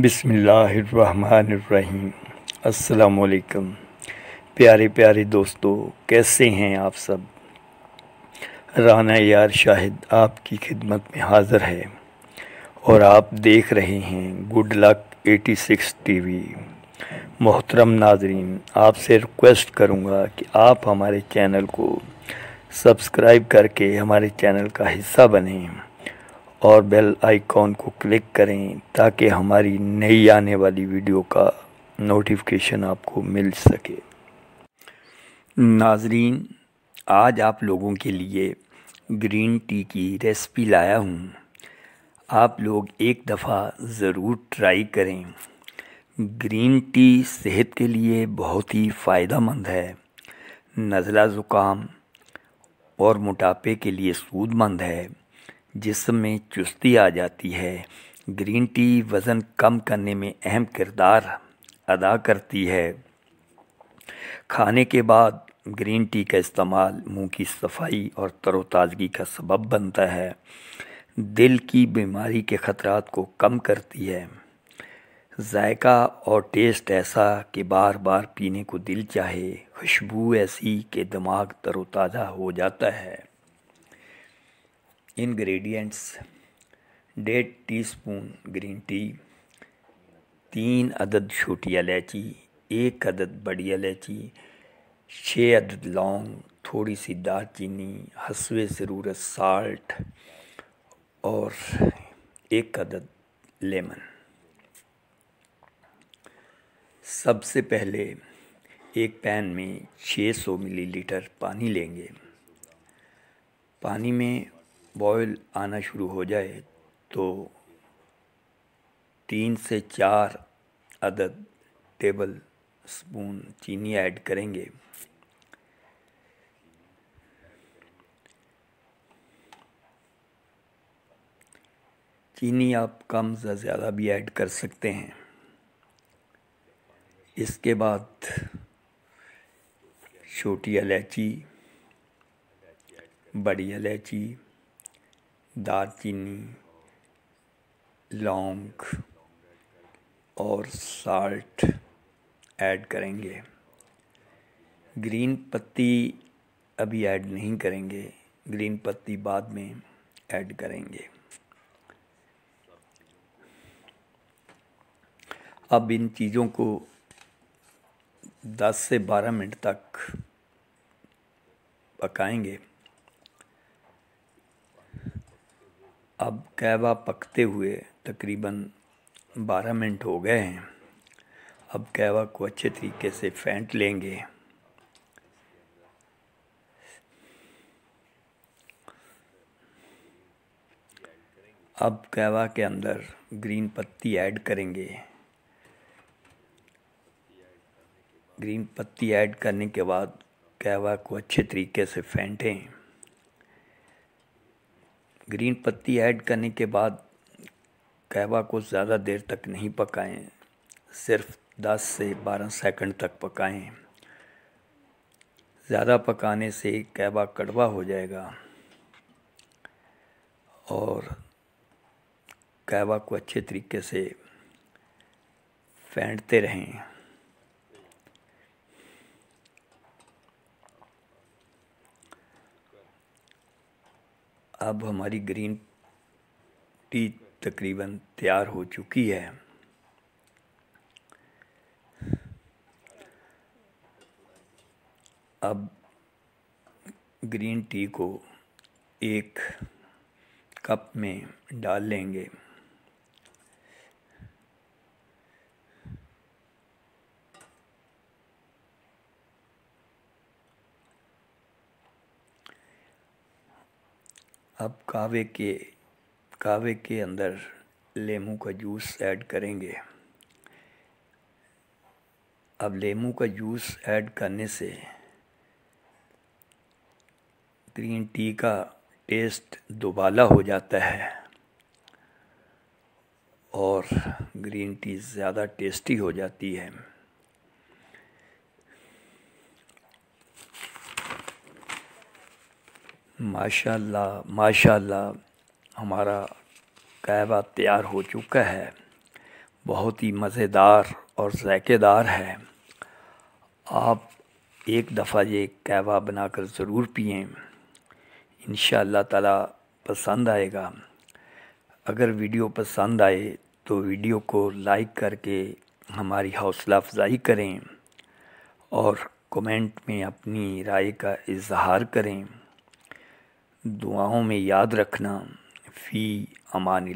बिसमीम असलकम प्यारे प्यारे दोस्तों कैसे हैं आप सब राना यार शाहिद आपकी खिदमत में हाज़र है और आप देख रहे हैं गुड लक 86 टीवी मोहतरम नाजरीन आपसे रिक्वेस्ट करूंगा कि आप हमारे चैनल को सब्सक्राइब करके हमारे चैनल का हिस्सा बने और बेल आइकॉन को क्लिक करें ताकि हमारी नई आने वाली वीडियो का नोटिफिकेशन आपको मिल सके नाजरीन आज आप लोगों के लिए ग्रीन टी की रेसिपी लाया हूँ आप लोग एक दफ़ा ज़रूर ट्राई करें ग्रीन टी सेहत के लिए बहुत ही फ़ायदा है नज़ला ज़ुकाम और मोटापे के लिए सूदमंद है जिसम में चुस्ती आ जाती है ग्रीन टी वज़न कम करने में अहम किरदार अदा करती है खाने के बाद ग्रीन टी का इस्तेमाल मुंह की सफाई और तरोताज़गी का सबब बनता है दिल की बीमारी के ख़तरात को कम करती है जायका और टेस्ट ऐसा कि बार बार पीने को दिल चाहे खुशबू ऐसी कि दिमाग तरोताज़ा हो जाता है इंग्रेडिएंट्स डेढ़ टीस्पून ग्रीन टी तीन अदद छोटी इलायची एक अदद बड़ी इलायची छः अदद लौंग थोड़ी सी दालचीनी हसवे ज़रूरत साल्ट और एक अदद लेमन सबसे पहले एक पैन में 600 मिलीलीटर पानी लेंगे पानी में बॉयल आना शुरू हो जाए तो तीन से चार अदद टेबल स्पून चीनी ऐड करेंगे चीनी आप कम से ज़्यादा भी ऐड कर सकते हैं इसके बाद छोटी इलायची बड़ी इलायची दालचीनी लौंग और साल्ट ऐड करेंगे ग्रीन पत्ती अभी ऐड नहीं करेंगे ग्रीन पत्ती बाद में ऐड करेंगे अब इन चीज़ों को 10 से 12 मिनट तक पकाएंगे अब कहवा पकते हुए तकरीबन 12 मिनट हो गए हैं अब कहवा को अच्छे तरीके से फेंट लेंगे अब कहवा के अंदर ग्रीन पत्ती ऐड करेंगे ग्रीन पत्ती ऐड करने के बाद कहवा को अच्छे तरीके से फेंटें ग्रीन पत्ती ऐड करने के बाद कहवा को ज़्यादा देर तक नहीं पकाएं सिर्फ 10 से 12 सेकंड तक पकाएं ज़्यादा पकाने से कहवा कड़वा हो जाएगा और कहवा को अच्छे तरीके से फेंटते रहें अब हमारी ग्रीन टी तकरीबन तैयार हो चुकी है अब ग्रीन टी को एक कप में डाल लेंगे अब कावे के कावे के अंदर लेमू का जूस ऐड करेंगे अब लेमू का जूस ऐड करने से ग्रीन टी का टेस्ट दुबाला हो जाता है और ग्रीन टी ज़्यादा टेस्टी हो जाती है माशाल्लाह माशाल्लाह हमारा कहवा तैयार हो चुका है बहुत ही मज़ेदार और ज़ायकेदार है आप एक दफ़ा ये कहवा बनाकर ज़रूर पिए इन ताला पसंद आएगा अगर वीडियो पसंद आए तो वीडियो को लाइक करके हमारी हौसला अफजाई करें और कमेंट में अपनी राय का इजहार करें दुआओं में याद रखना फ़ी अमान